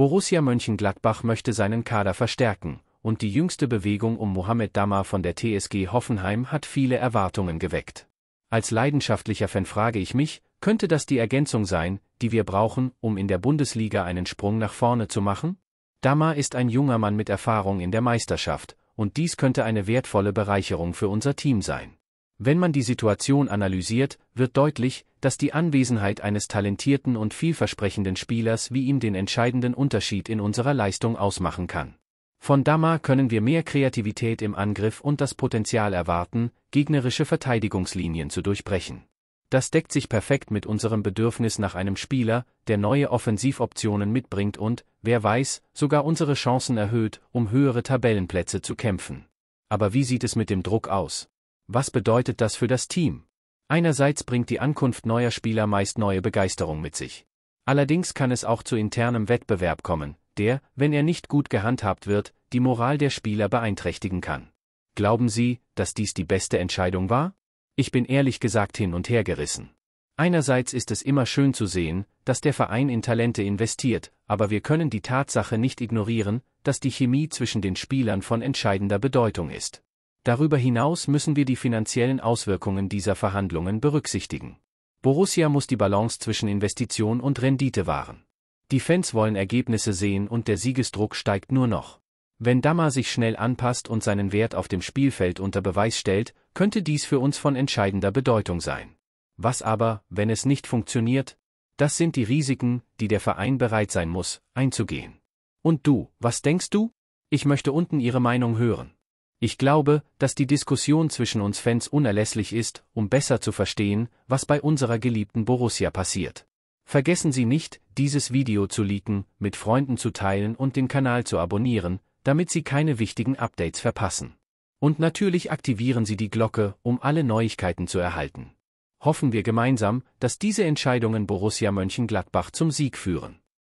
Borussia Mönchengladbach möchte seinen Kader verstärken, und die jüngste Bewegung um Mohamed Dammer von der TSG Hoffenheim hat viele Erwartungen geweckt. Als leidenschaftlicher Fan frage ich mich, könnte das die Ergänzung sein, die wir brauchen, um in der Bundesliga einen Sprung nach vorne zu machen? Dama ist ein junger Mann mit Erfahrung in der Meisterschaft, und dies könnte eine wertvolle Bereicherung für unser Team sein. Wenn man die Situation analysiert, wird deutlich, dass die Anwesenheit eines talentierten und vielversprechenden Spielers wie ihm den entscheidenden Unterschied in unserer Leistung ausmachen kann. Von Dama können wir mehr Kreativität im Angriff und das Potenzial erwarten, gegnerische Verteidigungslinien zu durchbrechen. Das deckt sich perfekt mit unserem Bedürfnis nach einem Spieler, der neue Offensivoptionen mitbringt und, wer weiß, sogar unsere Chancen erhöht, um höhere Tabellenplätze zu kämpfen. Aber wie sieht es mit dem Druck aus? was bedeutet das für das Team? Einerseits bringt die Ankunft neuer Spieler meist neue Begeisterung mit sich. Allerdings kann es auch zu internem Wettbewerb kommen, der, wenn er nicht gut gehandhabt wird, die Moral der Spieler beeinträchtigen kann. Glauben Sie, dass dies die beste Entscheidung war? Ich bin ehrlich gesagt hin und her gerissen. Einerseits ist es immer schön zu sehen, dass der Verein in Talente investiert, aber wir können die Tatsache nicht ignorieren, dass die Chemie zwischen den Spielern von entscheidender Bedeutung ist. Darüber hinaus müssen wir die finanziellen Auswirkungen dieser Verhandlungen berücksichtigen. Borussia muss die Balance zwischen Investition und Rendite wahren. Die Fans wollen Ergebnisse sehen und der Siegesdruck steigt nur noch. Wenn Dammer sich schnell anpasst und seinen Wert auf dem Spielfeld unter Beweis stellt, könnte dies für uns von entscheidender Bedeutung sein. Was aber, wenn es nicht funktioniert? Das sind die Risiken, die der Verein bereit sein muss, einzugehen. Und du, was denkst du? Ich möchte unten Ihre Meinung hören. Ich glaube, dass die Diskussion zwischen uns Fans unerlässlich ist, um besser zu verstehen, was bei unserer geliebten Borussia passiert. Vergessen Sie nicht, dieses Video zu liken, mit Freunden zu teilen und den Kanal zu abonnieren, damit Sie keine wichtigen Updates verpassen. Und natürlich aktivieren Sie die Glocke, um alle Neuigkeiten zu erhalten. Hoffen wir gemeinsam, dass diese Entscheidungen Borussia Mönchengladbach zum Sieg führen.